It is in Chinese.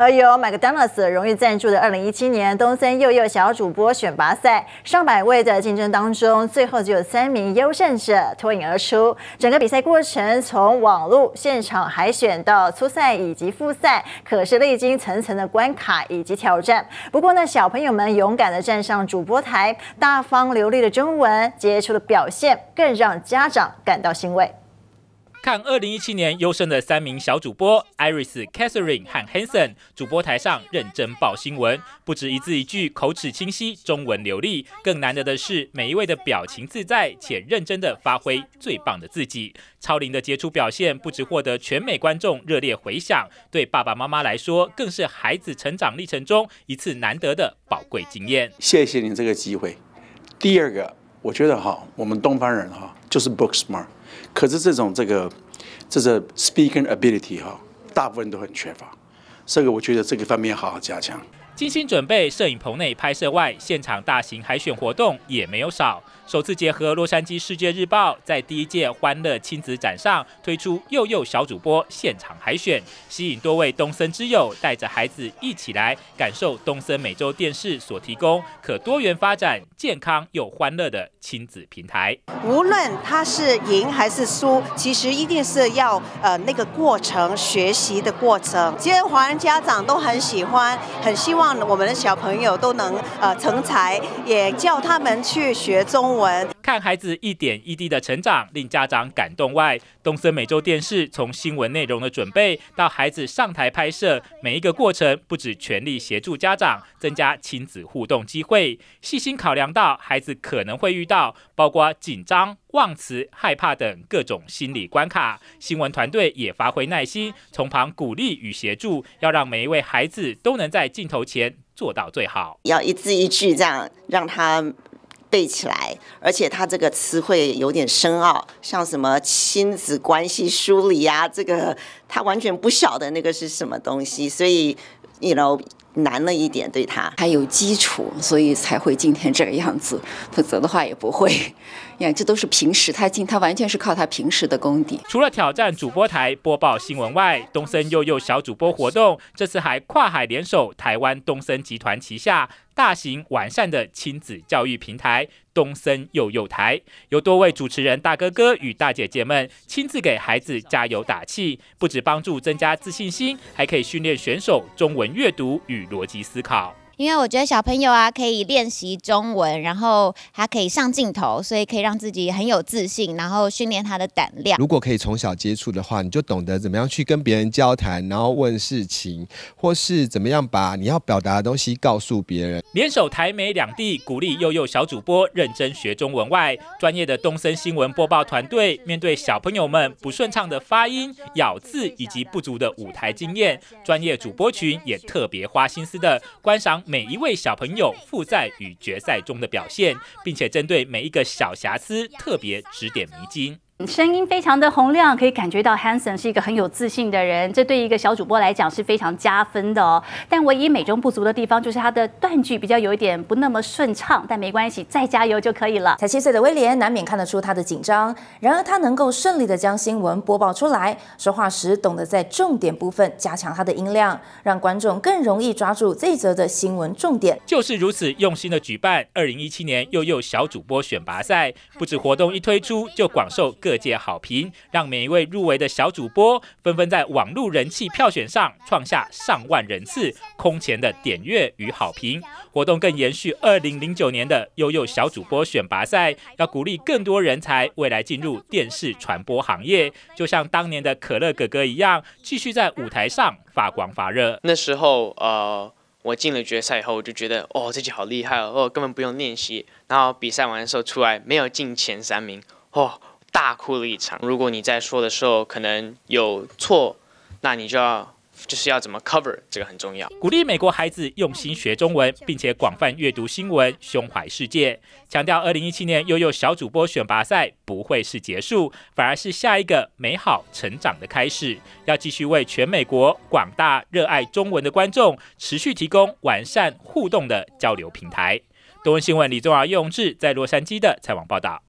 而由 McDonald's 荣誉赞助的2017年东森幼幼小主播选拔赛，上百位的竞争当中，最后只有三名优胜者脱颖而出。整个比赛过程从网络现场海选到初赛以及复赛，可是历经层层的关卡以及挑战。不过呢，小朋友们勇敢的站上主播台，大方流利的中文杰出的表现，更让家长感到欣慰。看二零一七年优胜的三名小主播 Iris、Catherine 和 Hansen 主播台上认真报新闻，不止一字一句口齿清晰、中文流利，更难得的是每一位的表情自在且认真的发挥最棒的自己。超龄的杰出表现，不止获得全美观众热烈回响，对爸爸妈妈来说更是孩子成长历程中一次难得的宝贵经验。谢谢你这个机会。第二个，我觉得哈，我们东方人哈，就是 book smart。可是这种这个，这个 speaking ability 哈，大部分都很缺乏，这个我觉得这个方面要好好加强。精心准备，摄影棚内拍摄外，现场大型海选活动也没有少。首次结合洛杉矶世界日报，在第一届欢乐亲子展上推出幼幼小主播现场海选，吸引多位东森之友带着孩子一起来感受东森美洲电视所提供可多元发展、健康又欢乐的亲子平台。无论他是赢还是输，其实一定是要呃那个过程，学习的过程。其实华人家长都很喜欢，很希望。我们的小朋友都能呃成才，也叫他们去学中文。看孩子一点一滴的成长，令家长感动。外东森美洲电视从新闻内容的准备到孩子上台拍摄，每一个过程不止全力协助家长，增加亲子互动机会，细心考量到孩子可能会遇到，包括紧张。忘词、害怕等各种心理关卡，新闻团队也发挥耐心，从旁鼓励与协助，要让每一位孩子都能在镜头前做到最好。要一字一句这样让他背起来，而且他这个词汇有点深奥，像什么亲子关系梳理啊，这个他完全不晓得那个是什么东西，所以，know, 难了一点，对他还有基础，所以才会今天这个样子，否则的话也不会。呀，这都是平时他进，他完全是靠他平时的功底。除了挑战主播台播报新闻外，东森又幼小主播活动这次还跨海联手台湾东森集团旗下。大型完善的亲子教育平台——东森幼幼台，有多位主持人大哥哥与大姐姐们亲自给孩子加油打气，不止帮助增加自信心，还可以训练选手中文阅读与逻辑思考。因为我觉得小朋友啊可以练习中文，然后还可以上镜头，所以可以让自己很有自信，然后训练他的胆量。如果可以从小接触的话，你就懂得怎么样去跟别人交谈，然后问事情，或是怎么样把你要表达的东西告诉别人。联手台美两地，鼓励幼幼小主播认真学中文外，专业的东森新闻播报团队面对小朋友们不顺畅的发音、咬字以及不足的舞台经验，专业主播群也特别花心思的观赏。每一位小朋友复赛与决赛中的表现，并且针对每一个小瑕疵特别指点迷津。声音非常的洪亮，可以感觉到 h a n s o n 是一个很有自信的人，这对一个小主播来讲是非常加分的哦。但唯一美中不足的地方就是他的断句比较有一点不那么顺畅，但没关系，再加油就可以了。才七岁的威廉难免看得出他的紧张，然而他能够顺利的将新闻播报出来，说话时懂得在重点部分加强他的音量，让观众更容易抓住这则的新闻重点。就是如此用心的举办二零一七年又又小主播选拔赛，不止活动一推出就广受各。各界好评，让每一位入围的小主播纷纷在网络人气票选上创下上万人次空前的点阅与好评。活动更延续二零零九年的悠悠小主播选拔赛，要鼓励更多人才未来进入电视传播行业，就像当年的可乐哥哥一样，继续在舞台上发光发热。那时候，呃，我进了决赛以后，我就觉得，哦，自己好厉害哦，根本不用练习。然后比赛完的时候出来，没有进前三名，哦。大哭了一场。如果你在说的时候可能有错，那你就要就是要怎么 cover 这个很重要。鼓励美国孩子用心学中文，并且广泛阅读新闻，胸怀世界。强调，二零一七年优悠小主播选拔赛不会是结束，反而是下一个美好成长的开始。要继续为全美国广大热爱中文的观众持续提供完善互动的交流平台。多闻新闻李宗尧、叶荣志在洛杉矶的采访报道。